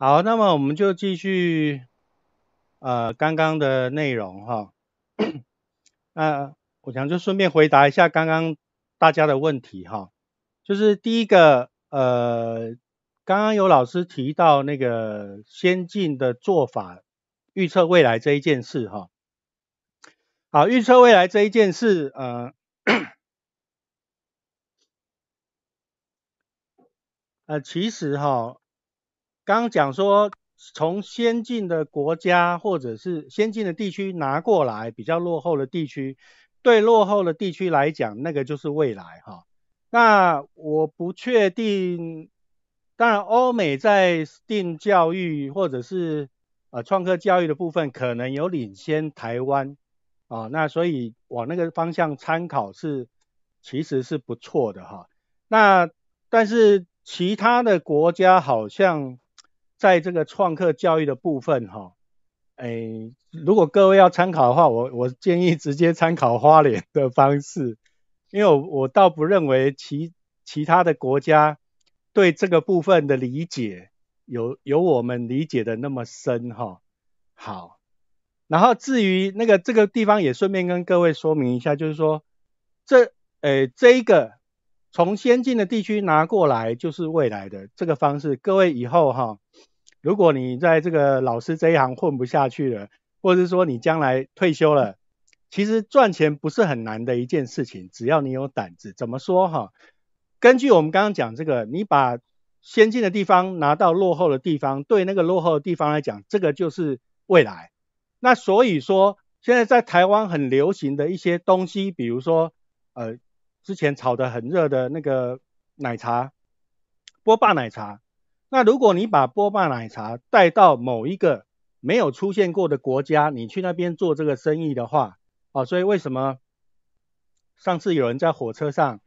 好，那么我们就继续，呃，刚刚的内容哈。那我想就顺便回答一下刚刚大家的问题哈。就是第一个，呃，刚刚有老师提到那个先进的做法预测未来这一件事哈。好，预测未来这一件事，呃，呃，其实哈。刚刚讲说，从先进的国家或者是先进的地区拿过来，比较落后的地区，对落后的地区来讲，那个就是未来哈。那我不确定，当然欧美在定教育或者是呃创客教育的部分，可能有领先台湾啊。那所以往那个方向参考是其实是不错的哈。那但是其他的国家好像。在这个创客教育的部分，哈，诶，如果各位要参考的话，我我建议直接参考花莲的方式，因为我我倒不认为其其他的国家对这个部分的理解有有我们理解的那么深，哈。好，然后至于那个这个地方也顺便跟各位说明一下，就是说这，诶这一个从先进的地区拿过来就是未来的这个方式，各位以后哈。如果你在这个老师这一行混不下去了，或者是说你将来退休了，其实赚钱不是很难的一件事情，只要你有胆子。怎么说哈？根据我们刚刚讲这个，你把先进的地方拿到落后的地方，对那个落后的地方来讲，这个就是未来。那所以说，现在在台湾很流行的一些东西，比如说呃，之前炒的很热的那个奶茶，波霸奶茶。那如果你把波霸奶茶带到某一个没有出现过的国家，你去那边做这个生意的话，啊，所以为什么上次有人在火车上，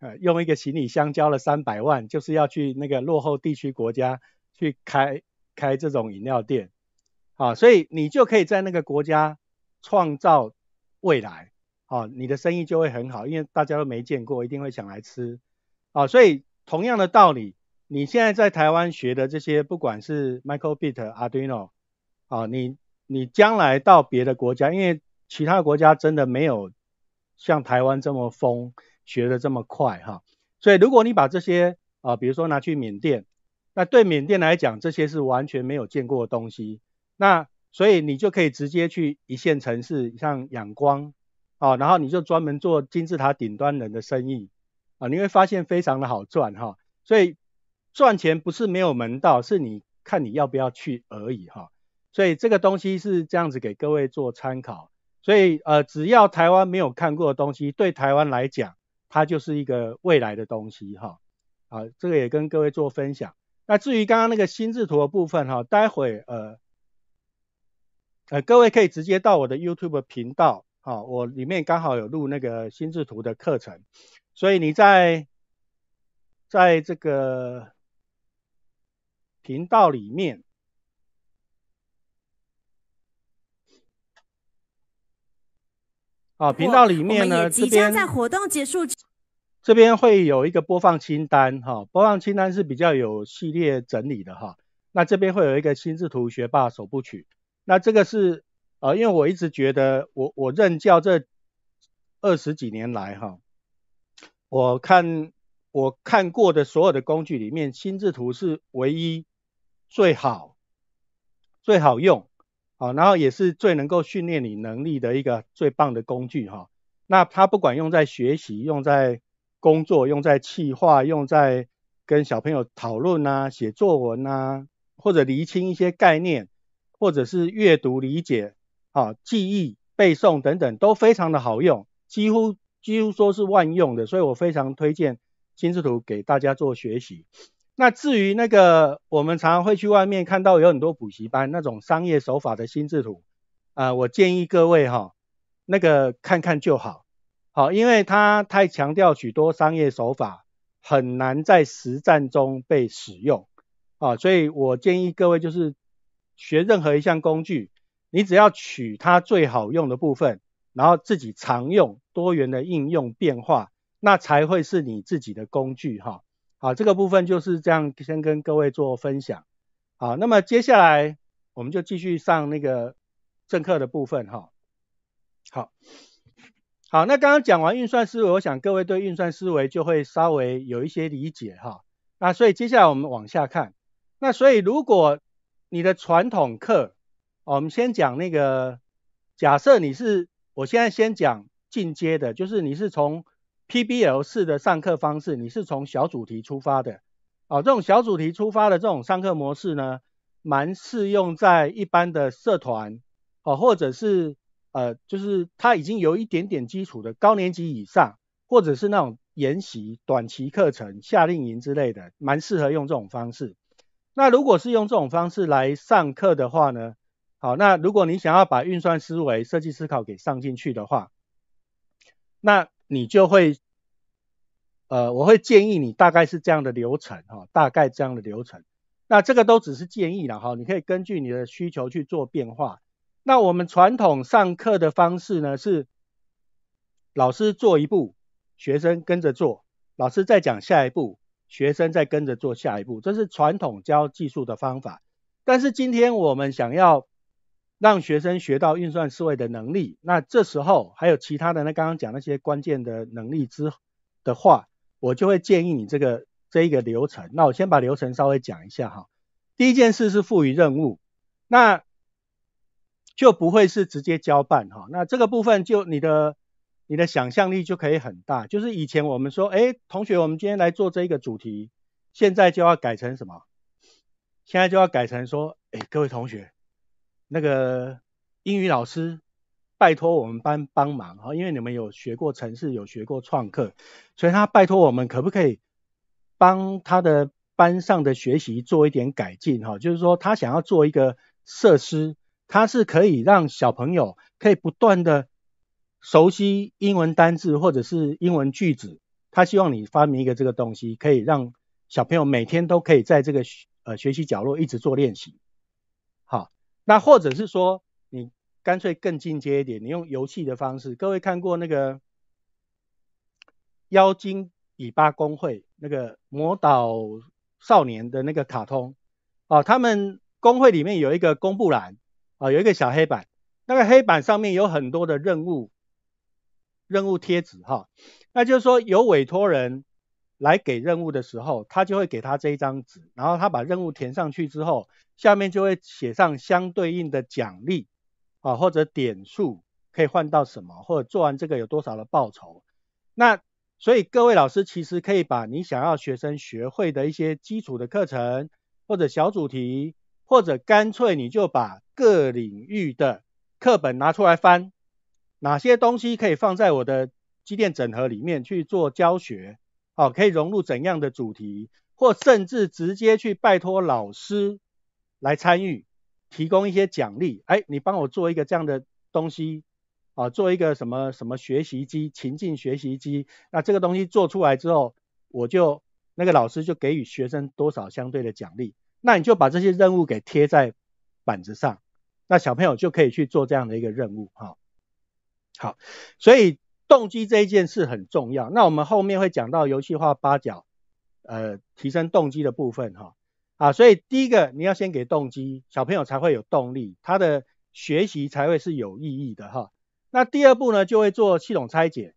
呃，用一个行李箱交了三百万，就是要去那个落后地区国家去开开这种饮料店，啊，所以你就可以在那个国家创造未来，啊，你的生意就会很好，因为大家都没见过，一定会想来吃，啊，所以同样的道理。你现在在台湾学的这些，不管是 Micro Bit、Arduino，啊，你你将来到别的国家，因为其他国家真的没有像台湾这么疯，学的这么快哈。所以如果你把这些啊，比如说拿去缅甸，那对缅甸来讲，这些是完全没有见过的东西。那所以你就可以直接去一线城市，像仰光，啊，然后你就专门做金字塔顶端人的生意，啊，你会发现非常的好赚哈。所以。赚钱不是没有门道，是你看你要不要去而已哈。所以这个东西是这样子给各位做参考。所以呃，只要台湾没有看过的东西，对台湾来讲，它就是一个未来的东西哈。啊，这个也跟各位做分享。那至于刚刚那个心智图的部分哈，待会呃呃，各位可以直接到我的 YouTube 频道，哈，我里面刚好有录那个心智图的课程。所以你在在这个频道里面啊，频道里面呢，即将在活动结束，这边会有一个播放清单哈，播放清单是比较有系列整理的哈。那这边会有一个心智图学霸首部曲，那这个是呃，因为我一直觉得我我任教这二十几年来哈，我看我看过的所有的工具里面，心智图是唯一。最好、最好用，啊，然后也是最能够训练你能力的一个最棒的工具哈。那它不管用在学习、用在工作、用在企划、用在跟小朋友讨论啊、写作文啊，或者厘清一些概念，或者是阅读理解、啊，记忆、背诵等等，都非常的好用，几乎几乎说是万用的，所以我非常推荐金字图给大家做学习。那至于那个，我们常常会去外面看到有很多补习班那种商业手法的心智图，啊，我建议各位哈，那个看看就好，好，因为它太强调许多商业手法，很难在实战中被使用，啊，所以我建议各位就是学任何一项工具，你只要取它最好用的部分，然后自己常用多元的应用变化，那才会是你自己的工具哈。好，这个部分就是这样，先跟各位做分享。好，那么接下来我们就继续上那个正课的部分哈。好，好，那刚刚讲完运算思维，我想各位对运算思维就会稍微有一些理解哈。那所以接下来我们往下看。那所以如果你的传统课，我们先讲那个，假设你是，我现在先讲进阶的，就是你是从 PBL 式的上课方式，你是从小主题出发的，哦，这种小主题出发的这种上课模式呢，蛮适用在一般的社团，哦，或者是呃，就是他已经有一点点基础的高年级以上，或者是那种研习、短期课程、夏令营之类的，蛮适合用这种方式。那如果是用这种方式来上课的话呢，好，那如果你想要把运算思维、设计思考给上进去的话，那。你就会，呃，我会建议你大概是这样的流程，哈，大概这样的流程。那这个都只是建议了哈，你可以根据你的需求去做变化。那我们传统上课的方式呢，是老师做一步，学生跟着做，老师再讲下一步，学生再跟着做下一步，这是传统教技术的方法。但是今天我们想要让学生学到运算思维的能力，那这时候还有其他的呢？刚刚讲那些关键的能力之的话，我就会建议你这个这一个流程。那我先把流程稍微讲一下哈。第一件事是赋予任务，那就不会是直接交办哈。那这个部分就你的你的想象力就可以很大。就是以前我们说，哎，同学，我们今天来做这一个主题，现在就要改成什么？现在就要改成说，哎，各位同学。那个英语老师拜托我们班帮忙哈，因为你们有学过程式，有学过创客，所以他拜托我们可不可以帮他的班上的学习做一点改进哈，就是说他想要做一个设施，他是可以让小朋友可以不断的熟悉英文单字或者是英文句子，他希望你发明一个这个东西，可以让小朋友每天都可以在这个呃学习角落一直做练习。那或者是说，你干脆更进阶一点，你用游戏的方式。各位看过那个《妖精尾巴》工会那个魔导少年的那个卡通啊，他们工会里面有一个公布栏啊，有一个小黑板，那个黑板上面有很多的任务任务贴纸哈，那就是说有委托人。来给任务的时候，他就会给他这一张纸，然后他把任务填上去之后，下面就会写上相对应的奖励啊，或者点数可以换到什么，或者做完这个有多少的报酬。那所以各位老师其实可以把你想要学生学会的一些基础的课程，或者小主题，或者干脆你就把各领域的课本拿出来翻，哪些东西可以放在我的机电整合里面去做教学。哦，可以融入怎样的主题，或甚至直接去拜托老师来参与，提供一些奖励。哎，你帮我做一个这样的东西，啊，做一个什么什么学习机、情境学习机。那这个东西做出来之后，我就那个老师就给予学生多少相对的奖励。那你就把这些任务给贴在板子上，那小朋友就可以去做这样的一个任务。哈，好，所以。动机这一件事很重要，那我们后面会讲到游戏化八角，呃，提升动机的部分哈，啊，所以第一个你要先给动机，小朋友才会有动力，他的学习才会是有意义的哈。那第二步呢，就会做系统拆解，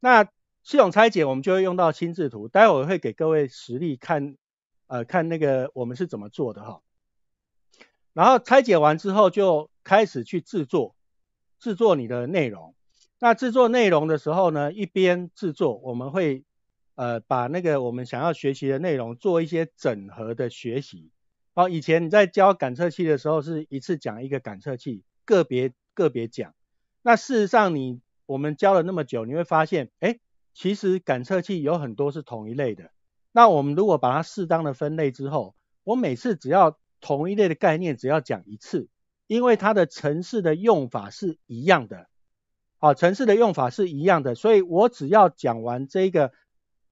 那系统拆解我们就会用到心智图，待会儿会给各位实例看，呃，看那个我们是怎么做的哈。然后拆解完之后就开始去制作，制作你的内容。那制作内容的时候呢，一边制作，我们会呃把那个我们想要学习的内容做一些整合的学习。好，以前你在教感测器的时候，是一次讲一个感测器，个别个别讲。那事实上，你我们教了那么久，你会发现，哎，其实感测器有很多是同一类的。那我们如果把它适当的分类之后，我每次只要同一类的概念只要讲一次，因为它的城市的用法是一样的。啊，城市的用法是一样的，所以我只要讲完这个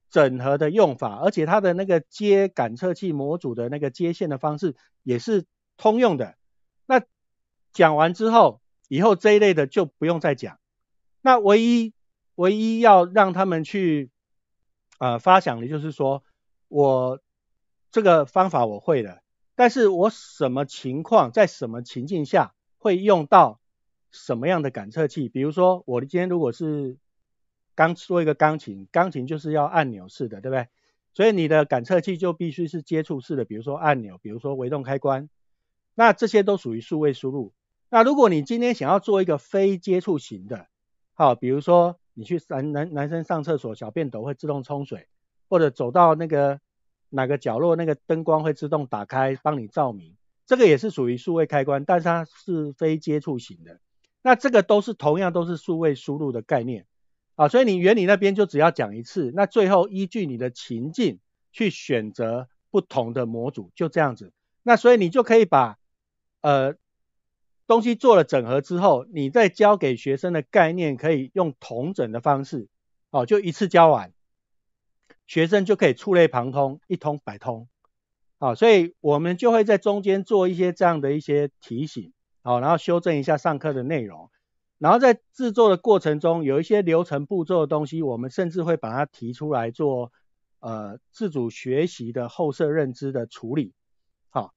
整合的用法，而且它的那个接感测器模组的那个接线的方式也是通用的。那讲完之后，以后这一类的就不用再讲。那唯一唯一要让他们去呃发想的就是说，我这个方法我会了，但是我什么情况在什么情境下会用到？什么样的感测器？比如说，我今天如果是刚做一个钢琴，钢琴就是要按钮式的，对不对？所以你的感测器就必须是接触式的，比如说按钮，比如说微动开关。那这些都属于数位输入。那如果你今天想要做一个非接触型的，好，比如说你去男男男生上厕所，小便斗会自动冲水，或者走到那个哪个角落，那个灯光会自动打开帮你照明，这个也是属于数位开关，但是它是非接触型的。那这个都是同样都是数位输入的概念啊，所以你原理那边就只要讲一次，那最后依据你的情境去选择不同的模组，就这样子。那所以你就可以把呃东西做了整合之后，你再教给学生的概念可以用同整的方式，哦，就一次教完，学生就可以触类旁通，一通百通。啊，所以我们就会在中间做一些这样的一些提醒。好，然后修正一下上课的内容，然后在制作的过程中，有一些流程步骤的东西，我们甚至会把它提出来做呃自主学习的后设认知的处理。好，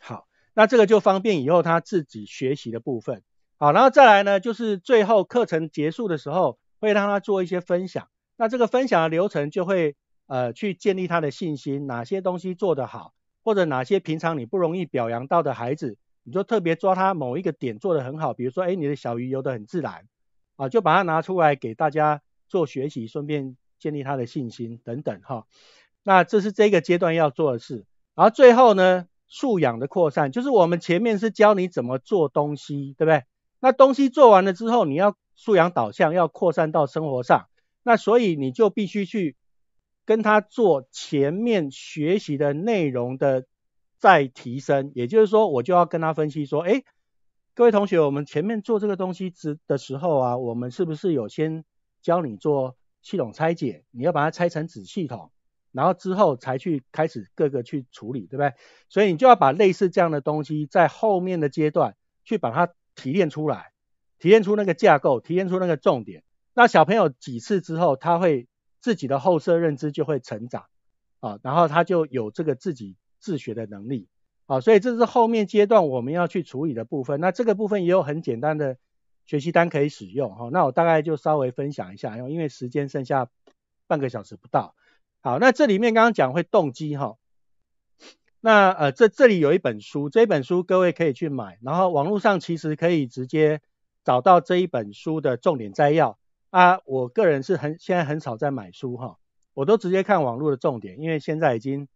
好，那这个就方便以后他自己学习的部分。好，然后再来呢，就是最后课程结束的时候，会让他做一些分享。那这个分享的流程就会呃去建立他的信心，哪些东西做得好。或者哪些平常你不容易表扬到的孩子，你就特别抓他某一个点做得很好，比如说，哎，你的小鱼游得很自然，啊，就把它拿出来给大家做学习，顺便建立他的信心等等哈。那这是这个阶段要做的事。然后最后呢，素养的扩散，就是我们前面是教你怎么做东西，对不对？那东西做完了之后，你要素养导向，要扩散到生活上，那所以你就必须去。跟他做前面学习的内容的再提升，也就是说，我就要跟他分析说，哎，各位同学，我们前面做这个东西之的时候啊，我们是不是有先教你做系统拆解，你要把它拆成子系统，然后之后才去开始各个去处理，对不对？所以你就要把类似这样的东西，在后面的阶段去把它提炼出来，提炼出那个架构，提炼出那个重点。那小朋友几次之后，他会。自己的后设认知就会成长，啊，然后他就有这个自己自学的能力，啊，所以这是后面阶段我们要去处理的部分。那这个部分也有很简单的学习单可以使用，哈，那我大概就稍微分享一下，因为因为时间剩下半个小时不到，好，那这里面刚刚讲会动机，哈，那呃这这里有一本书，这一本书各位可以去买，然后网络上其实可以直接找到这一本书的重点摘要。啊，我个人是很现在很少在买书哈，我都直接看网络的重点，因为现在已经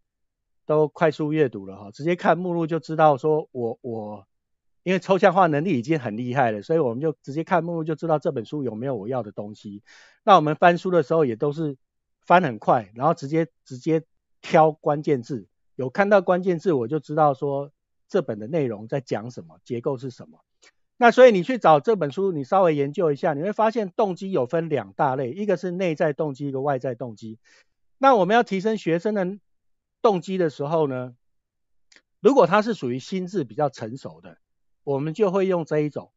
都快速阅读了哈，直接看目录就知道说我我，因为抽象化能力已经很厉害了，所以我们就直接看目录就知道这本书有没有我要的东西。那我们翻书的时候也都是翻很快，然后直接直接挑关键字，有看到关键字我就知道说这本的内容在讲什么，结构是什么。那所以你去找这本书，你稍微研究一下，你会发现动机有分两大类，一个是内在动机，一个外在动机。那我们要提升学生的动机的时候呢，如果他是属于心智比较成熟的，我们就会用这一种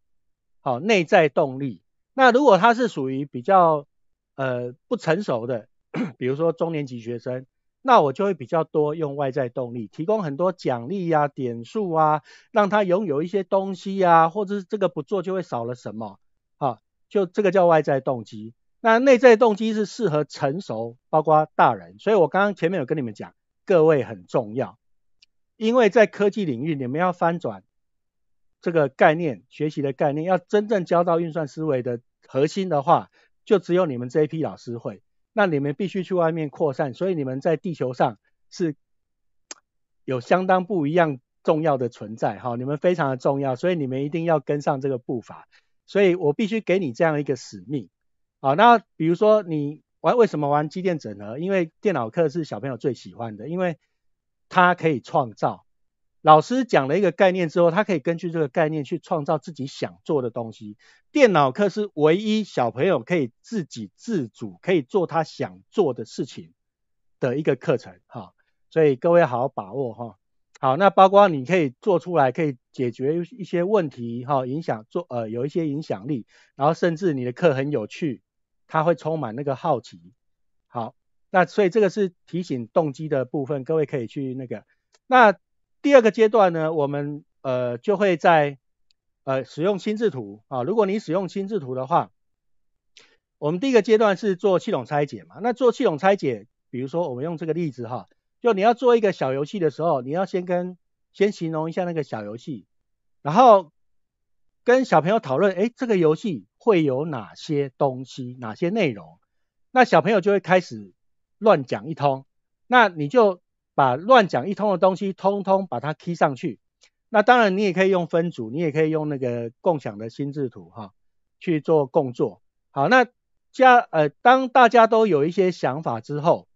好内在动力。那如果他是属于比较呃不成熟的，比如说中年级学生。那我就会比较多用外在动力，提供很多奖励呀、点数啊，让他拥有一些东西啊，或者是这个不做就会少了什么啊，就这个叫外在动机。那内在动机是适合成熟，包括大人。所以我刚刚前面有跟你们讲，各位很重要，因为在科技领域，你们要翻转这个概念、学习的概念，要真正教到运算思维的核心的话，就只有你们这一批老师会。那你们必须去外面扩散，所以你们在地球上是有相当不一样重要的存在，哈，你们非常的重要，所以你们一定要跟上这个步伐，所以我必须给你这样一个使命，啊，那比如说你玩为什么玩机电整合？因为电脑课是小朋友最喜欢的，因为它可以创造。老师讲了一个概念之后，他可以根据这个概念去创造自己想做的东西。电脑课是唯一小朋友可以自己自主、可以做他想做的事情的一个课程，哈。所以各位要好好把握，哈。好，那包括你可以做出来，可以解决一些问题，哈，影响做呃有一些影响力，然后甚至你的课很有趣，他会充满那个好奇。好，那所以这个是提醒动机的部分，各位可以去那个，那。第二个阶段呢，我们呃就会在呃使用心智图啊。如果你使用心智图的话，我们第一个阶段是做系统拆解嘛。那做系统拆解，比如说我们用这个例子哈，就你要做一个小游戏的时候，你要先跟先形容一下那个小游戏，然后跟小朋友讨论，哎，这个游戏会有哪些东西，哪些内容，那小朋友就会开始乱讲一通，那你就。把乱讲一通的东西，通通把它踢上去。那当然，你也可以用分组，你也可以用那个共享的心智图哈，去做共作。好，那加呃，当大家都有一些想法之后，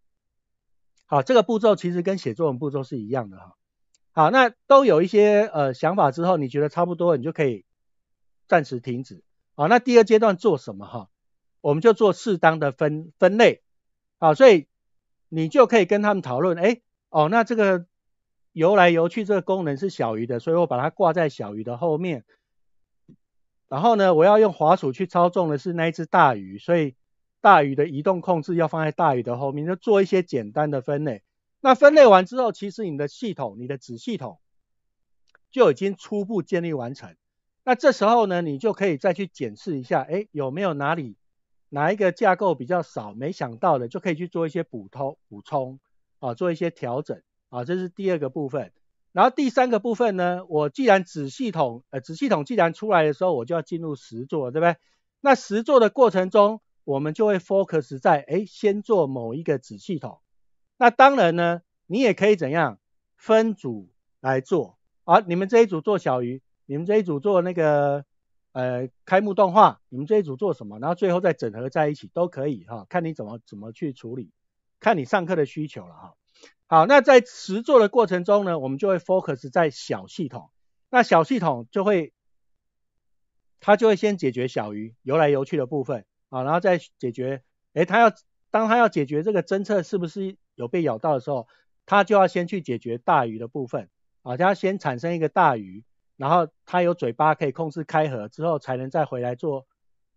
好，这个步骤其实跟写作文步骤是一样的哈。好，那都有一些呃想法之后，你觉得差不多，你就可以暂时停止。好，那第二阶段做什么哈？我们就做适当的分分类。好，所以你就可以跟他们讨论，哎。哦，那这个游来游去这个功能是小鱼的，所以我把它挂在小鱼的后面。然后呢，我要用滑鼠去操纵的是那一只大鱼，所以大鱼的移动控制要放在大鱼的后面，就做一些简单的分类。那分类完之后，其实你的系统、你的子系统就已经初步建立完成。那这时候呢，你就可以再去检视一下，哎，有没有哪里哪一个架构比较少、没想到的，就可以去做一些补充补充。啊，做一些调整，啊，这是第二个部分。然后第三个部分呢，我既然子系统，呃，子系统既然出来的时候，我就要进入实做，对不对？那实做的过程中，我们就会 focus 在，哎，先做某一个子系统。那当然呢，你也可以怎样，分组来做。啊，你们这一组做小鱼，你们这一组做那个，呃，开幕动画，你们这一组做什么？然后最后再整合在一起，都可以哈，看你怎么怎么去处理。看你上课的需求了哈。好，那在实做的过程中呢，我们就会 focus 在小系统。那小系统就会，它就会先解决小鱼游来游去的部分，啊，然后再解决，哎，它要，当它要解决这个侦测是不是有被咬到的时候，它就要先去解决大鱼的部分，啊，它要先产生一个大鱼，然后它有嘴巴可以控制开合之后，才能再回来做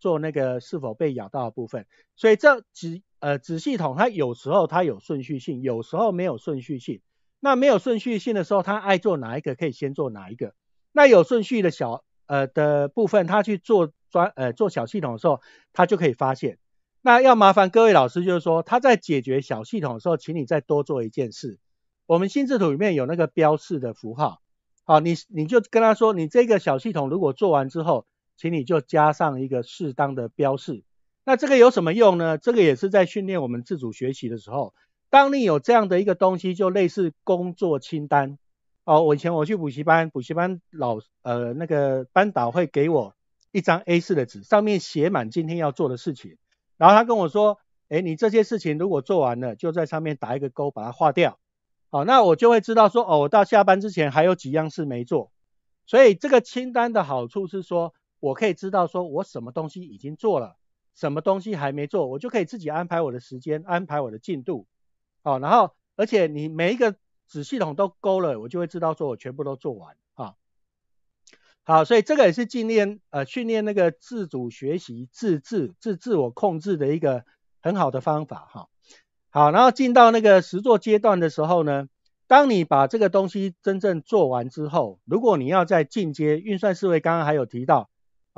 做那个是否被咬到的部分。所以这只呃，子系统它有时候它有顺序性，有时候没有顺序性。那没有顺序性的时候，它爱做哪一个可以先做哪一个。那有顺序的小呃的部分，它去做专呃做小系统的时候，它就可以发现。那要麻烦各位老师，就是说他在解决小系统的时候，请你再多做一件事。我们心智图里面有那个标示的符号，好，你你就跟他说，你这个小系统如果做完之后，请你就加上一个适当的标示。那这个有什么用呢？这个也是在训练我们自主学习的时候。当你有这样的一个东西，就类似工作清单。哦，我以前我去补习班，补习班老呃那个班导会给我一张 A4 的纸，上面写满今天要做的事情。然后他跟我说，哎，你这些事情如果做完了，就在上面打一个勾，把它划掉。好，那我就会知道说，哦，我到下班之前还有几样事没做。所以这个清单的好处是说，我可以知道说我什么东西已经做了。什么东西还没做，我就可以自己安排我的时间，安排我的进度，好，然后而且你每一个子系统都勾了，我就会知道说我全部都做完，啊。好，所以这个也是训练呃训练那个自主学习、自制、自自我控制的一个很好的方法哈，好，然后进到那个实做阶段的时候呢，当你把这个东西真正做完之后，如果你要在进阶运算思维，刚刚还有提到。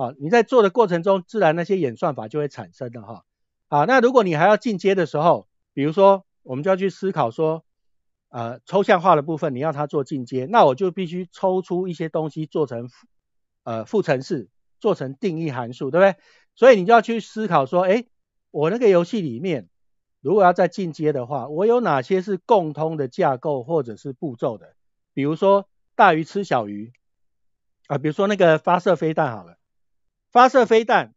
啊，你在做的过程中，自然那些演算法就会产生的哈。啊，那如果你还要进阶的时候，比如说，我们就要去思考说，呃，抽象化的部分你要它做进阶，那我就必须抽出一些东西做成呃副程式，做成定义函数，对不对？所以你就要去思考说，哎，我那个游戏里面，如果要再进阶的话，我有哪些是共通的架构或者是步骤的？比如说大鱼吃小鱼，啊，比如说那个发射飞弹好了。发射飞弹，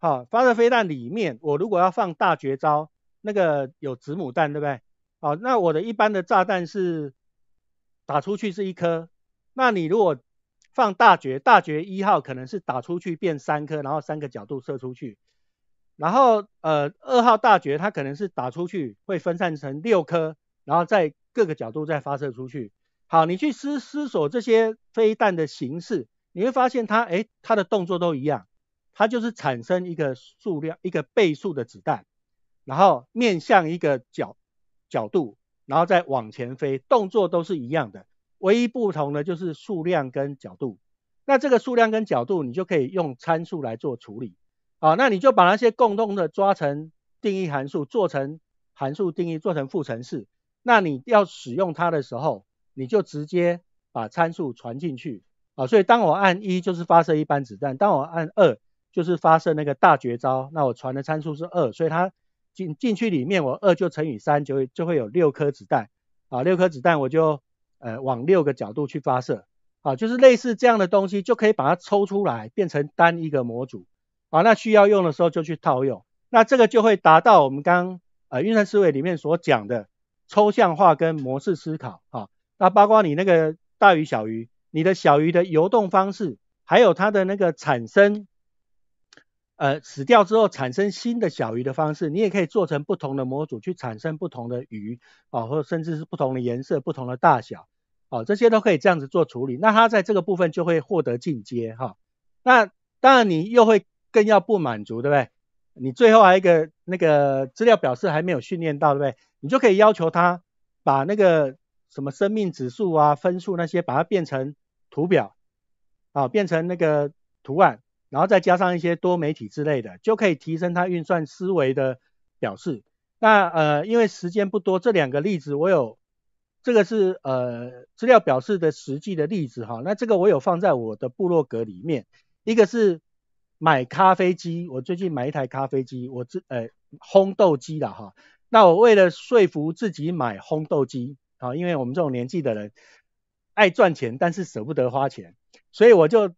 好，发射飞弹里面，我如果要放大绝招，那个有子母弹，对不对？好，那我的一般的炸弹是打出去是一颗，那你如果放大绝，大绝一号可能是打出去变三颗，然后三个角度射出去，然后呃二号大绝它可能是打出去会分散成六颗，然后再各个角度再发射出去。好，你去思思索这些飞弹的形式，你会发现它，哎，它的动作都一样。它就是产生一个数量、一个倍数的子弹，然后面向一个角角度，然后再往前飞，动作都是一样的。唯一不同的就是数量跟角度。那这个数量跟角度，你就可以用参数来做处理。好，那你就把那些共同的抓成定义函数，做成函数定义，做成复程式。那你要使用它的时候，你就直接把参数传进去。啊，所以当我按一，就是发射一班子弹；当我按二，就是发射那个大绝招，那我传的参数是二，所以它进进去里面，我二就乘以三，就会就会有六颗子弹啊，六颗子弹我就呃往六个角度去发射啊，就是类似这样的东西，就可以把它抽出来变成单一个模组啊，那需要用的时候就去套用，那这个就会达到我们刚呃运算思维里面所讲的抽象化跟模式思考啊，那包括你那个大鱼小鱼，你的小鱼的游动方式，还有它的那个产生。呃，死掉之后产生新的小鱼的方式，你也可以做成不同的模组去产生不同的鱼啊，或者甚至是不同的颜色、不同的大小，好，这些都可以这样子做处理。那它在这个部分就会获得进阶哈。那当然你又会更要不满足，对不对？你最后还一个那个资料表示还没有训练到，对不对？你就可以要求它把那个什么生命指数啊、分数那些，把它变成图表啊，变成那个图案。然后再加上一些多媒体之类的，就可以提升它运算思维的表示。那呃，因为时间不多，这两个例子我有，这个是呃资料表示的实际的例子哈。那这个我有放在我的部落格里面。一个是买咖啡机，我最近买一台咖啡机，我这呃烘豆机了哈。那我为了说服自己买烘豆机，啊，因为我们这种年纪的人爱赚钱，但是舍不得花钱，所以我就。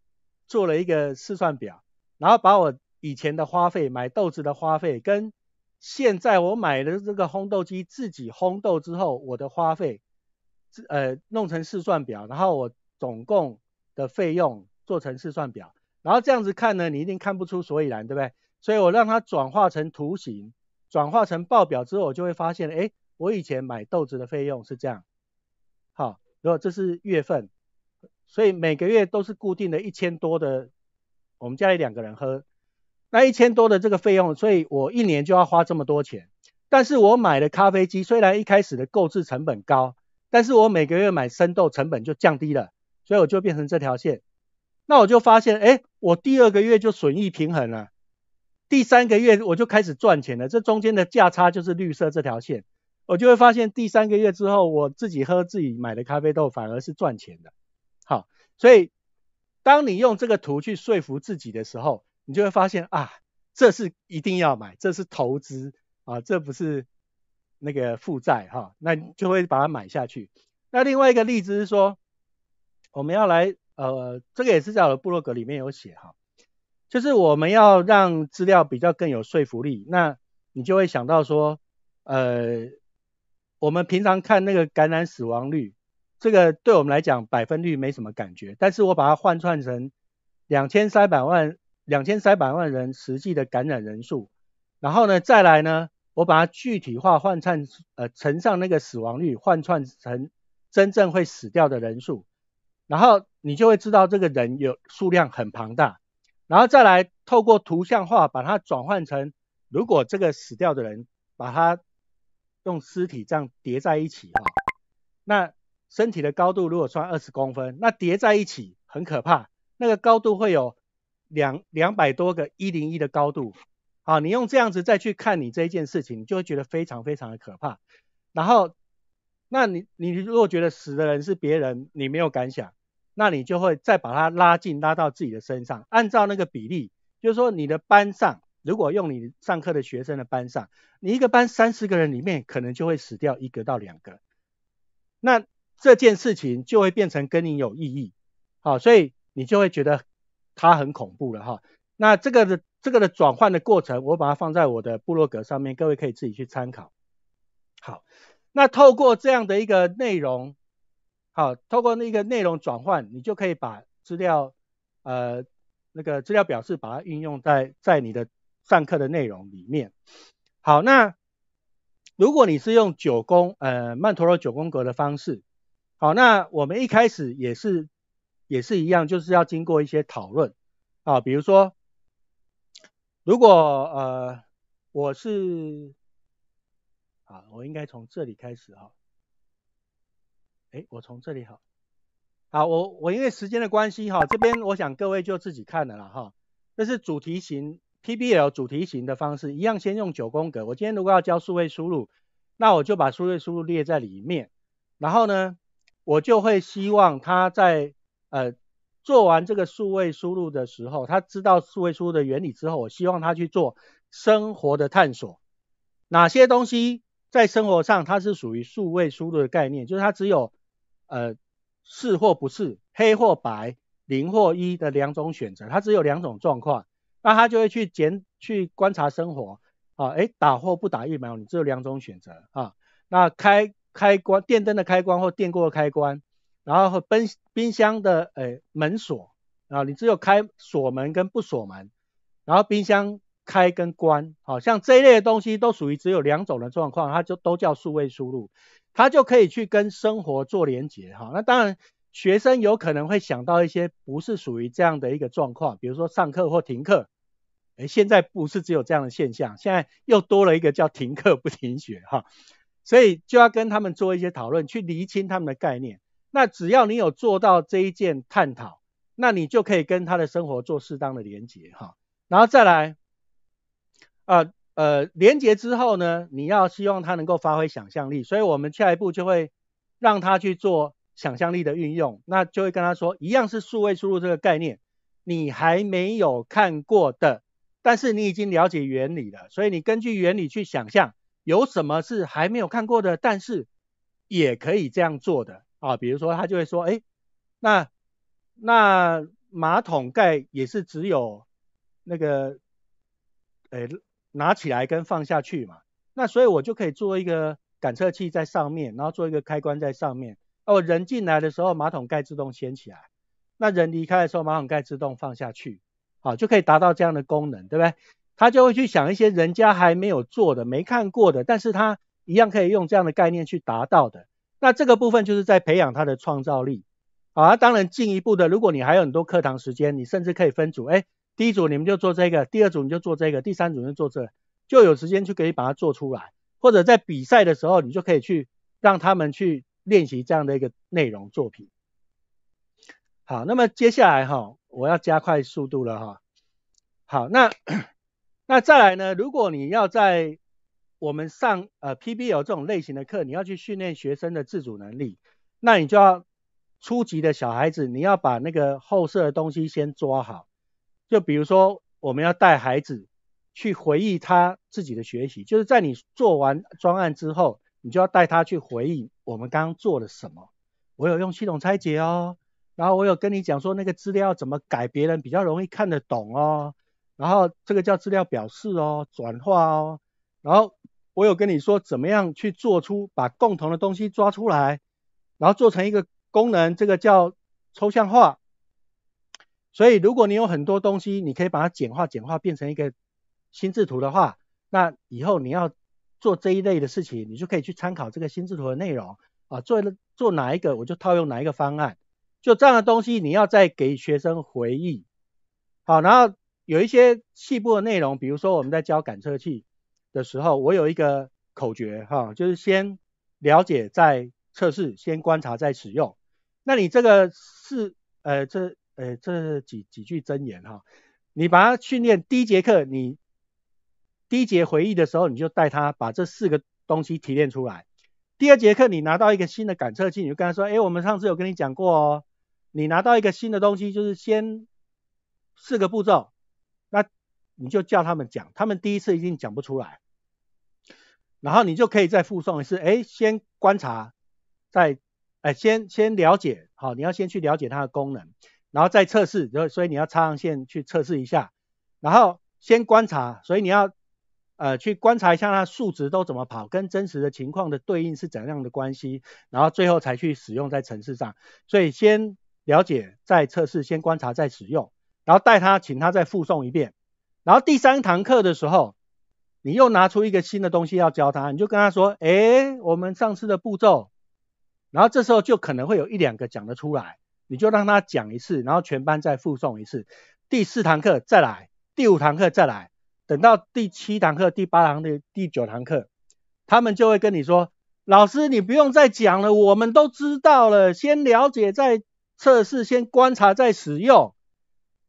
做了一个试算表，然后把我以前的花费买豆子的花费跟现在我买的这个烘豆机自己烘豆之后我的花费，呃弄成试算表，然后我总共的费用做成试算表，然后这样子看呢，你一定看不出所以然，对不对？所以我让它转化成图形，转化成报表之后，就会发现，哎，我以前买豆子的费用是这样，好，如果这是月份。所以每个月都是固定的一千多的，我们家里两个人喝，那一千多的这个费用，所以我一年就要花这么多钱。但是我买的咖啡机虽然一开始的购置成本高，但是我每个月买生豆成本就降低了，所以我就变成这条线。那我就发现，哎，我第二个月就损益平衡了，第三个月我就开始赚钱了。这中间的价差就是绿色这条线，我就会发现第三个月之后，我自己喝自己买的咖啡豆反而是赚钱的。所以，当你用这个图去说服自己的时候，你就会发现啊，这是一定要买，这是投资啊，这不是那个负债哈，那就会把它买下去。那另外一个例子是说，我们要来呃，这个也是在我的布洛格里面有写哈，就是我们要让资料比较更有说服力，那你就会想到说，呃，我们平常看那个感染死亡率。这个对我们来讲百分率没什么感觉，但是我把它换算成两千三百万，两千三百万人实际的感染人数，然后呢再来呢，我把它具体化换算，呃乘上那个死亡率，换算成真正会死掉的人数，然后你就会知道这个人有数量很庞大，然后再来透过图像化把它转换成，如果这个死掉的人把它用尸体这样叠在一起哈，那。身体的高度如果算二十公分，那叠在一起很可怕。那个高度会有两两百多个一零一的高度。好，你用这样子再去看你这一件事情，你就会觉得非常非常的可怕。然后，那你你如果觉得死的人是别人，你没有感想，那你就会再把它拉近拉到自己的身上。按照那个比例，就是说你的班上，如果用你上课的学生的班上，你一个班三十个人里面，可能就会死掉一个到两个。那。这件事情就会变成跟你有意义，好，所以你就会觉得它很恐怖了哈。那这个的这个的转换的过程，我把它放在我的部落格上面，各位可以自己去参考。好，那透过这样的一个内容，好，透过那个内容转换，你就可以把资料，呃，那个资料表示把它运用在在你的上课的内容里面。好，那如果你是用九宫，呃，曼陀罗九宫格的方式。好，那我们一开始也是，也是一样，就是要经过一些讨论啊。比如说，如果呃，我是啊，我应该从这里开始哈。哎，我从这里好。好，我我因为时间的关系哈，这边我想各位就自己看了啦哈。这是主题型 PBL 主题型的方式，一样先用九宫格。我今天如果要教数位输入，那我就把数位输入列在里面，然后呢？我就会希望他在呃做完这个数位输入的时候，他知道数位输入的原理之后，我希望他去做生活的探索，哪些东西在生活上它是属于数位输入的概念，就是它只有呃是或不是，黑或白，零或一的两种选择，它只有两种状况，那他就会去检去观察生活，啊，诶，打或不打疫苗，你只有两种选择啊，那开。开关、电灯的开关或电锅的开关，然后冰冰箱的诶门锁啊，你只有开锁门跟不锁门，然后冰箱开跟关，好像这一类的东西都属于只有两种的状况，它就都叫数位输入，它就可以去跟生活做连接哈。那当然学生有可能会想到一些不是属于这样的一个状况，比如说上课或停课，哎，现在不是只有这样的现象，现在又多了一个叫停课不停学哈。所以就要跟他们做一些讨论，去厘清他们的概念。那只要你有做到这一件探讨，那你就可以跟他的生活做适当的连结，哈。然后再来，啊呃，连结之后呢，你要希望他能够发挥想象力。所以我们下一步就会让他去做想象力的运用。那就会跟他说，一样是数位输入这个概念，你还没有看过的，但是你已经了解原理了，所以你根据原理去想象。有什么是还没有看过的，但是也可以这样做的啊，比如说他就会说，哎，那那马桶盖也是只有那个，哎，拿起来跟放下去嘛，那所以我就可以做一个感测器在上面，然后做一个开关在上面，哦，人进来的时候马桶盖自动掀起来，那人离开的时候马桶盖自动放下去，好，就可以达到这样的功能，对不对？他就会去想一些人家还没有做的、没看过的，但是他一样可以用这样的概念去达到的。那这个部分就是在培养他的创造力。好，当然进一步的，如果你还有很多课堂时间，你甚至可以分组，哎，第一组你们就做这个，第二组你就做这个，第三组就做这，就有时间就可以把它做出来。或者在比赛的时候，你就可以去让他们去练习这样的一个内容作品。好，那么接下来哈，我要加快速度了哈。好，那。那再来呢？如果你要在我们上呃 PBL 这种类型的课，你要去训练学生的自主能力，那你就要初级的小孩子，你要把那个后设的东西先抓好。就比如说，我们要带孩子去回忆他自己的学习，就是在你做完专案之后，你就要带他去回忆我们刚刚做了什么。我有用系统拆解哦，然后我有跟你讲说那个资料怎么改，别人比较容易看得懂哦。然后这个叫资料表示哦，转化哦。然后我有跟你说怎么样去做出把共同的东西抓出来，然后做成一个功能，这个叫抽象化。所以如果你有很多东西，你可以把它简化、简化变成一个心智图的话，那以后你要做这一类的事情，你就可以去参考这个心智图的内容啊。做做哪一个，我就套用哪一个方案。就这样的东西，你要再给学生回忆。好，然后。有一些细部的内容，比如说我们在教感测器的时候，我有一个口诀哈，就是先了解再测试，先观察再使用。那你这个是呃这呃这几几句箴言哈，你把它训练第一节课你第一节回忆的时候，你就带他把这四个东西提炼出来。第二节课你拿到一个新的感测器，你就跟他说，哎，我们上次有跟你讲过哦，你拿到一个新的东西，就是先四个步骤。那你就叫他们讲，他们第一次一定讲不出来，然后你就可以再附送一次。哎，先观察，再，哎，先先了解，好，你要先去了解它的功能，然后再测试，就所以你要插上线去测试一下，然后先观察，所以你要呃去观察一下它数值都怎么跑，跟真实的情况的对应是怎样的关系，然后最后才去使用在城市上，所以先了解再测试，先观察再使用。然后带他，请他再复诵一遍。然后第三堂课的时候，你又拿出一个新的东西要教他，你就跟他说：“哎，我们上次的步骤。”然后这时候就可能会有一两个讲得出来，你就让他讲一次，然后全班再复诵一次。第四堂课再来，第五堂课再来，等到第七堂课、第八堂的第九堂课，他们就会跟你说：“老师，你不用再讲了，我们都知道了。先了解再测试，先观察再使用。”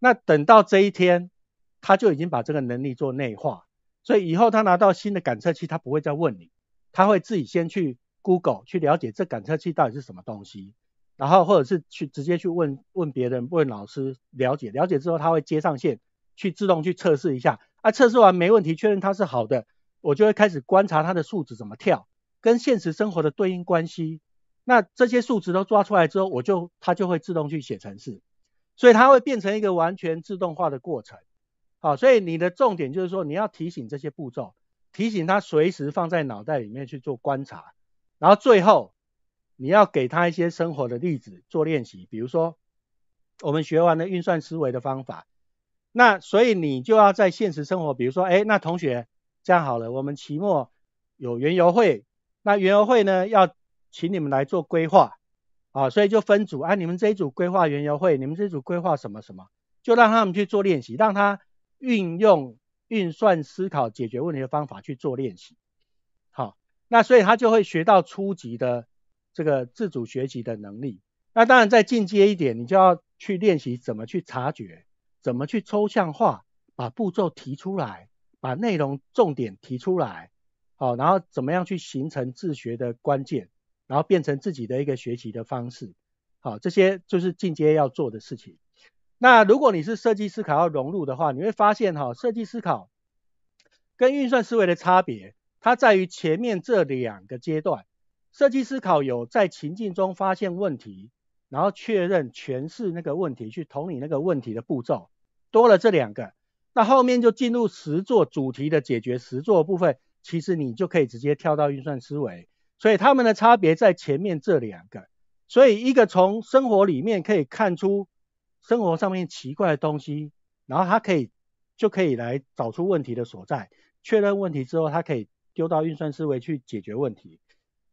那等到这一天，他就已经把这个能力做内化，所以以后他拿到新的感测器，他不会再问你，他会自己先去 Google 去了解这感测器到底是什么东西，然后或者是去直接去问问别人、问老师了解了解之后，他会接上线去自动去测试一下，啊，测试完没问题，确认它是好的，我就会开始观察它的数值怎么跳，跟现实生活的对应关系。那这些数值都抓出来之后，我就他就会自动去写程式。所以它会变成一个完全自动化的过程，好，所以你的重点就是说你要提醒这些步骤，提醒他随时放在脑袋里面去做观察，然后最后你要给他一些生活的例子做练习，比如说我们学完了运算思维的方法，那所以你就要在现实生活，比如说，哎，那同学这样好了，我们期末有园游会，那园游会呢要请你们来做规划。啊，所以就分组，啊，你们这一组规划圆游会，你们这一组规划什么什么，就让他们去做练习，让他运用运算思考解决问题的方法去做练习，好，那所以他就会学到初级的这个自主学习的能力。那当然再进阶一点，你就要去练习怎么去察觉，怎么去抽象化，把步骤提出来，把内容重点提出来，好，然后怎么样去形成自学的关键。然后变成自己的一个学习的方式，好，这些就是进阶要做的事情。那如果你是设计思考要融入的话，你会发现哈，设计思考跟运算思维的差别，它在于前面这两个阶段。设计思考有在情境中发现问题，然后确认诠释那个问题，去统领那个问题的步骤，多了这两个，那后面就进入实作主题的解决实作部分，其实你就可以直接跳到运算思维。所以他们的差别在前面这两个，所以一个从生活里面可以看出生活上面奇怪的东西，然后他可以就可以来找出问题的所在，确认问题之后，他可以丢到运算思维去解决问题。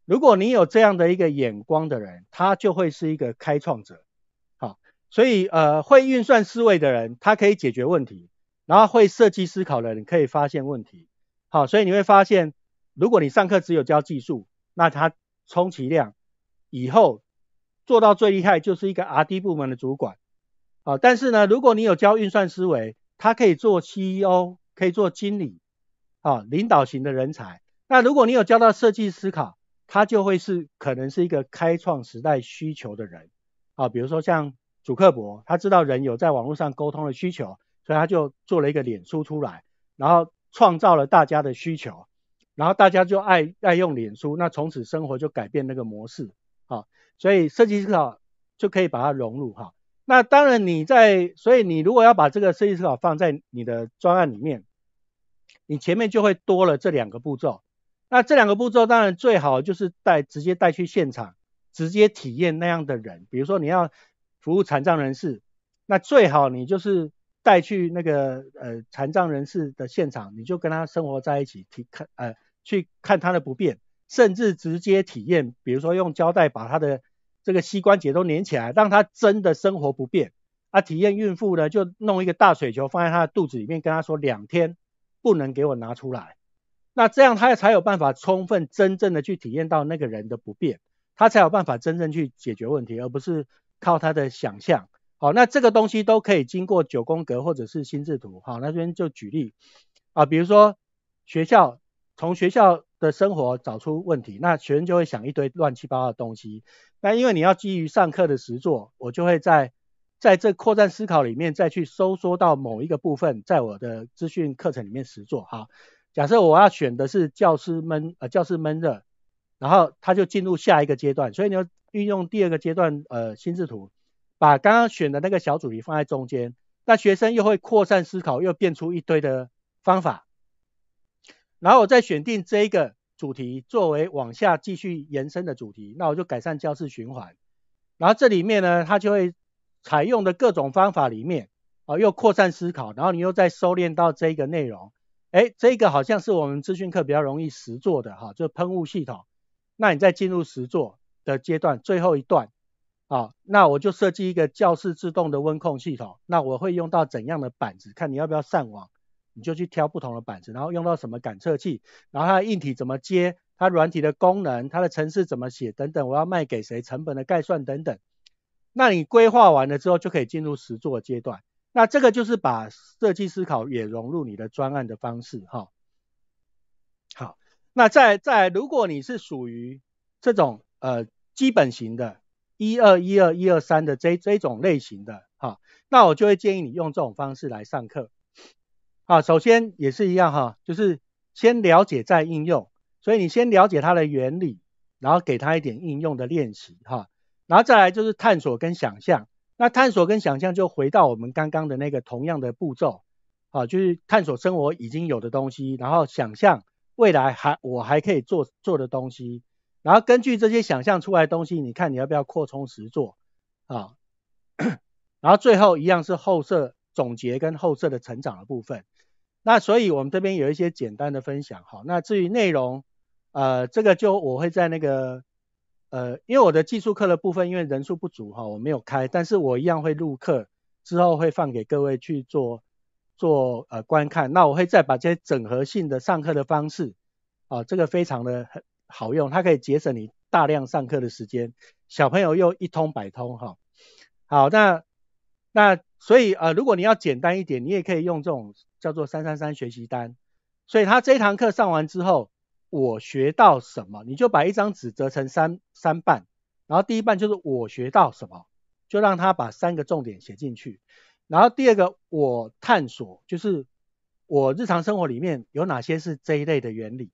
如果你有这样的一个眼光的人，他就会是一个开创者。好，所以呃会运算思维的人，他可以解决问题，然后会设计思考的人可以发现问题。好，所以你会发现，如果你上课只有教技术。那他充其量以后做到最厉害就是一个 R&D 部门的主管啊。但是呢，如果你有教运算思维，他可以做 CEO，可以做经理啊，领导型的人才。那如果你有教到设计思考，他就会是可能是一个开创时代需求的人啊。比如说像祖克伯，他知道人有在网络上沟通的需求，所以他就做了一个脸书出来，然后创造了大家的需求。然后大家就爱爱用脸书，那从此生活就改变那个模式，好，所以设计思考就可以把它融入哈。那当然你在，所以你如果要把这个设计思考放在你的专案里面，你前面就会多了这两个步骤。那这两个步骤当然最好就是带直接带去现场，直接体验那样的人。比如说你要服务残障人士，那最好你就是带去那个呃残障人士的现场，你就跟他生活在一起，体看呃。去看他的不便，甚至直接体验，比如说用胶带把他的这个膝关节都粘起来，让他真的生活不便啊。体验孕妇呢，就弄一个大水球放在他的肚子里面，跟他说两天不能给我拿出来。那这样他才有办法充分真正的去体验到那个人的不便，他才有办法真正去解决问题，而不是靠他的想象。好，那这个东西都可以经过九宫格或者是心智图。好，那这边就举例啊，比如说学校。从学校的生活找出问题，那学生就会想一堆乱七八糟的东西。那因为你要基于上课的实作，我就会在在这扩散思考里面再去收缩到某一个部分，在我的资讯课程里面实做。哈，假设我要选的是教师闷，呃，教室闷热，然后他就进入下一个阶段，所以你要运用第二个阶段，呃，心智图，把刚刚选的那个小主题放在中间，那学生又会扩散思考，又变出一堆的方法。然后我再选定这一个主题作为往下继续延伸的主题，那我就改善教室循环。然后这里面呢，它就会采用的各种方法里面，啊，又扩散思考，然后你又再收敛到这一个内容。哎，这个好像是我们资讯课比较容易实做的哈，就喷雾系统。那你再进入实做的阶段，最后一段，啊，那我就设计一个教室自动的温控系统。那我会用到怎样的板子？看你要不要上网。你就去挑不同的板子，然后用到什么感测器，然后它的硬体怎么接，它软体的功能，它的程式怎么写等等，我要卖给谁，成本的概算等等。那你规划完了之后，就可以进入实做阶段。那这个就是把设计思考也融入你的专案的方式，哈。好，那在在如果你是属于这种呃基本型的，一二一二一二三的这这种类型的，哈，那我就会建议你用这种方式来上课。啊，首先也是一样哈，就是先了解再应用。所以你先了解它的原理，然后给它一点应用的练习哈，然后再来就是探索跟想象。那探索跟想象就回到我们刚刚的那个同样的步骤，啊，就是探索生活已经有的东西，然后想象未来还我还可以做做的东西，然后根据这些想象出来的东西，你看你要不要扩充实做啊？然后最后一样是后设总结跟后设的成长的部分。那所以，我们这边有一些简单的分享，哈。那至于内容，呃，这个就我会在那个，呃，因为我的技术课的部分，因为人数不足，哈，我没有开，但是我一样会录课，之后会放给各位去做做呃观看。那我会再把这些整合性的上课的方式，啊，这个非常的好用，它可以节省你大量上课的时间，小朋友又一通百通，哈。好，那那所以，呃，如果你要简单一点，你也可以用这种。叫做三三三学习单，所以他这一堂课上完之后，我学到什么，你就把一张纸折成三三半，然后第一半就是我学到什么，就让他把三个重点写进去，然后第二个我探索，就是我日常生活里面有哪些是这一类的原理，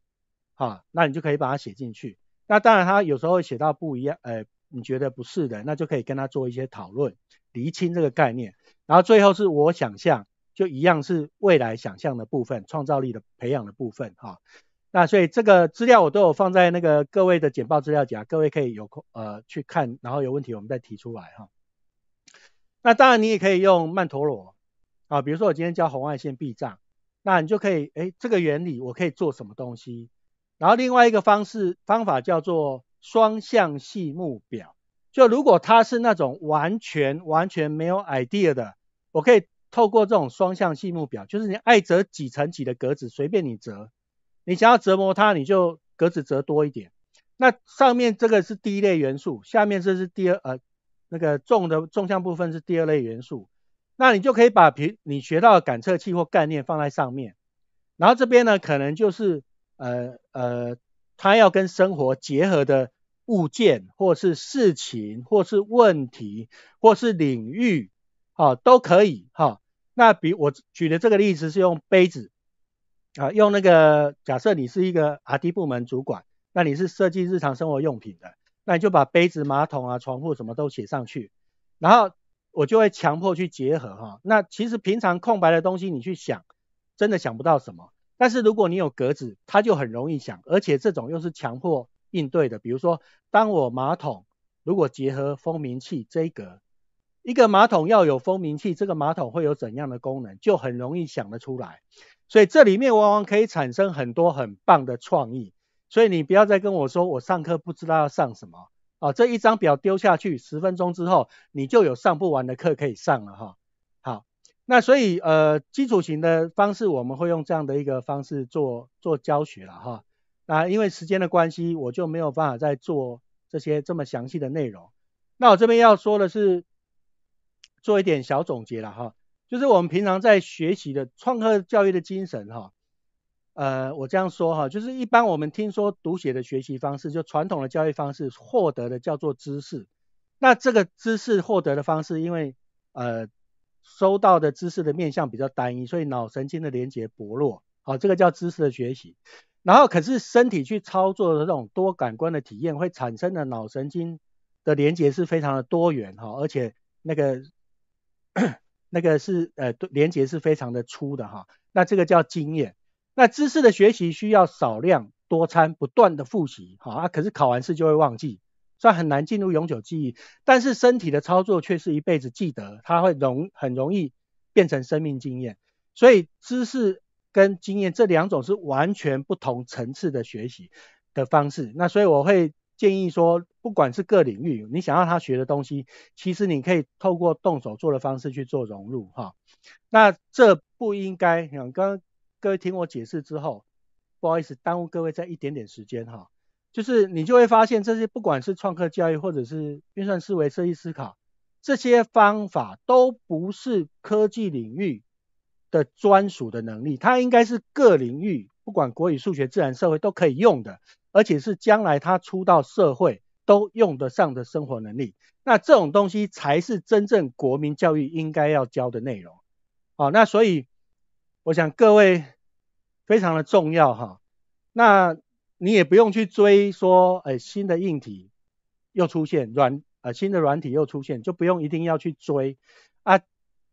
哈，那你就可以把它写进去。那当然他有时候写到不一样，呃，你觉得不是的，那就可以跟他做一些讨论，厘清这个概念。然后最后是我想象。就一样是未来想象的部分，创造力的培养的部分哈。那所以这个资料我都有放在那个各位的简报资料夹，各位可以有空呃去看，然后有问题我们再提出来哈。那当然你也可以用曼陀罗啊，比如说我今天教红外线避障，那你就可以哎这个原理我可以做什么东西。然后另外一个方式方法叫做双向系目表，就如果它是那种完全完全没有 idea 的，我可以。透过这种双向细目表，就是你爱折几层几的格子，随便你折。你想要折磨它，你就格子折多一点。那上面这个是第一类元素，下面这是第二呃那个纵的纵向部分是第二类元素。那你就可以把平你学到的感测器或概念放在上面。然后这边呢，可能就是呃呃，它要跟生活结合的物件，或是事情，或是问题，或是领域，啊都可以哈。那比我举的这个例子是用杯子啊，用那个假设你是一个阿迪部门主管，那你是设计日常生活用品的，那你就把杯子、马桶啊、床铺什么都写上去，然后我就会强迫去结合哈。那其实平常空白的东西你去想，真的想不到什么。但是如果你有格子，它就很容易想，而且这种又是强迫应对的。比如说，当我马桶如果结合蜂鸣器这一格。一个马桶要有蜂鸣器，这个马桶会有怎样的功能，就很容易想得出来。所以这里面往往可以产生很多很棒的创意。所以你不要再跟我说我上课不知道要上什么啊，这一张表丢下去，十分钟之后你就有上不完的课可以上了哈。好，那所以呃基础型的方式我们会用这样的一个方式做做教学了哈。那因为时间的关系，我就没有办法再做这些这么详细的内容。那我这边要说的是。做一点小总结了哈，就是我们平常在学习的创客教育的精神哈，呃，我这样说哈，就是一般我们听说读写的学习方式，就传统的教育方式获得的叫做知识。那这个知识获得的方式，因为呃收到的知识的面向比较单一，所以脑神经的连接薄弱，好，这个叫知识的学习。然后可是身体去操作的这种多感官的体验，会产生的脑神经的连接是非常的多元哈，而且那个。那个是呃连接是非常的粗的哈，那这个叫经验。那知识的学习需要少量多餐，不断的复习哈，啊可是考完试就会忘记，所以很难进入永久记忆。但是身体的操作却是一辈子记得，它会容很容易变成生命经验。所以知识跟经验这两种是完全不同层次的学习的方式。那所以我会。建议说，不管是各领域，你想要他学的东西，其实你可以透过动手做的方式去做融入哈。那这不应该，刚各位听我解释之后，不好意思耽误各位再一点点时间哈。就是你就会发现，这些不管是创客教育或者是运算思维、设计思考，这些方法都不是科技领域的专属的能力，它应该是各领域，不管国语、数学、自然、社会都可以用的。而且是将来他出到社会都用得上的生活能力，那这种东西才是真正国民教育应该要教的内容。好，那所以我想各位非常的重要哈，那你也不用去追说，哎，新的硬体又出现，软呃新的软体又出现，就不用一定要去追啊。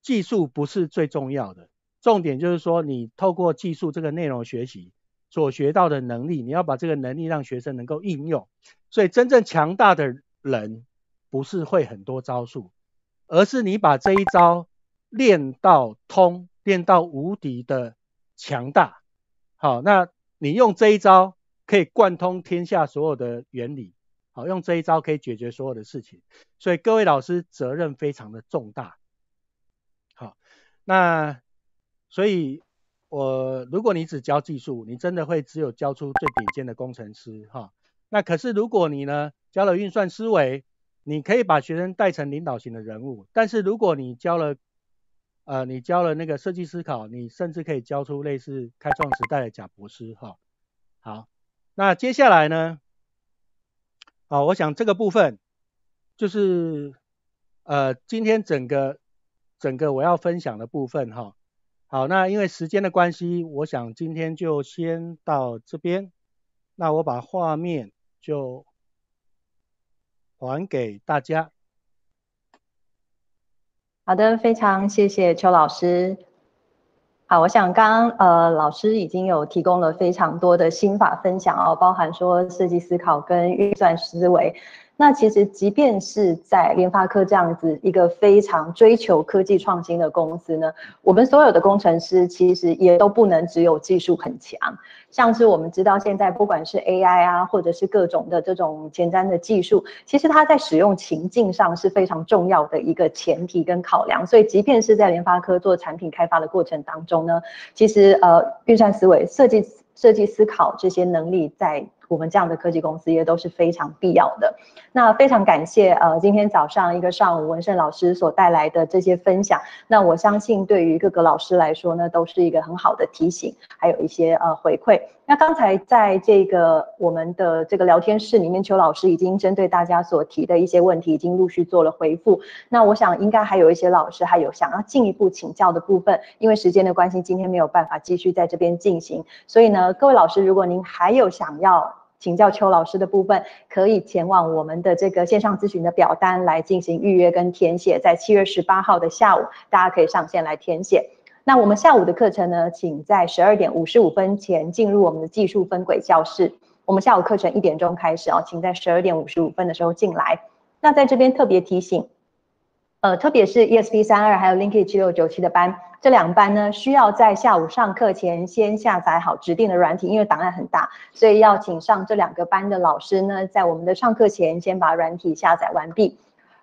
技术不是最重要的，重点就是说你透过技术这个内容学习。所学到的能力，你要把这个能力让学生能够应用。所以真正强大的人，不是会很多招数，而是你把这一招练到通，练到无敌的强大。好，那你用这一招可以贯通天下所有的原理，好，用这一招可以解决所有的事情。所以各位老师责任非常的重大。好，那所以。我如果你只教技术，你真的会只有教出最顶尖的工程师哈。那可是如果你呢教了运算思维，你可以把学生带成领导型的人物。但是如果你教了呃你教了那个设计思考，你甚至可以教出类似开创时代的假博士哈。好，那接下来呢？啊，我想这个部分就是呃今天整个整个我要分享的部分哈。好，那因为时间的关系，我想今天就先到这边。那我把画面就还给大家。好的，非常谢谢邱老师。好，我想刚刚呃老师已经有提供了非常多的心法分享哦，包含说设计思考跟预算思维。那其实，即便是在联发科这样子一个非常追求科技创新的公司呢，我们所有的工程师其实也都不能只有技术很强。像是我们知道，现在不管是 AI 啊，或者是各种的这种前瞻的技术，其实它在使用情境上是非常重要的一个前提跟考量。所以，即便是在联发科做产品开发的过程当中呢，其实呃，运算思维、设计设计思考这些能力在。我们这样的科技公司也都是非常必要的。那非常感谢呃，今天早上一个上午文胜老师所带来的这些分享。那我相信对于各个老师来说呢，都是一个很好的提醒，还有一些呃回馈。那刚才在这个我们的这个聊天室里面，邱老师已经针对大家所提的一些问题，已经陆续做了回复。那我想应该还有一些老师还有想要进一步请教的部分，因为时间的关系，今天没有办法继续在这边进行。所以呢，各位老师，如果您还有想要请教邱老师的部分，可以前往我们的这个线上咨询的表单来进行预约跟填写。在七月十八号的下午，大家可以上线来填写。那我们下午的课程呢，请在十二点五十五分前进入我们的技术分轨教室。我们下午课程一点钟开始哦，请在十二点五十五分的时候进来。那在这边特别提醒。呃，特别是 e s p 三二还有 Linky 七六九七的班，这两班呢，需要在下午上课前先下载好指定的软体，因为档案很大，所以要请上这两个班的老师呢，在我们的上课前先把软体下载完毕。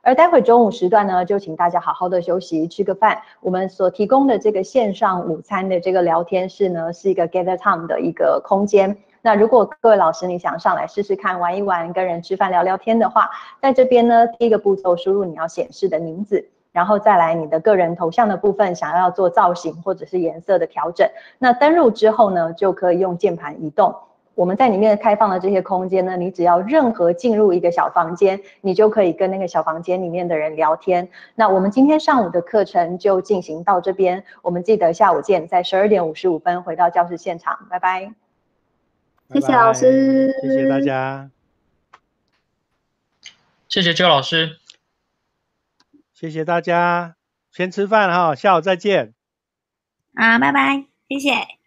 而待会中午时段呢，就请大家好好的休息，吃个饭。我们所提供的这个线上午餐的这个聊天室呢，是一个 get t e r e i m e 的一个空间。那如果各位老师你想上来试试看，玩一玩，跟人吃饭聊聊天的话，在这边呢，第一个步骤输入你要显示的名字，然后再来你的个人头像的部分，想要做造型或者是颜色的调整。那登录之后呢，就可以用键盘移动。我们在里面开放的这些空间呢，你只要任何进入一个小房间，你就可以跟那个小房间里面的人聊天。那我们今天上午的课程就进行到这边，我们记得下午见，在十二点五十五分回到教室现场，拜拜。谢谢老师，谢谢大家，谢谢周老师，谢谢大家，先吃饭哈，下午再见。啊，拜拜，谢谢。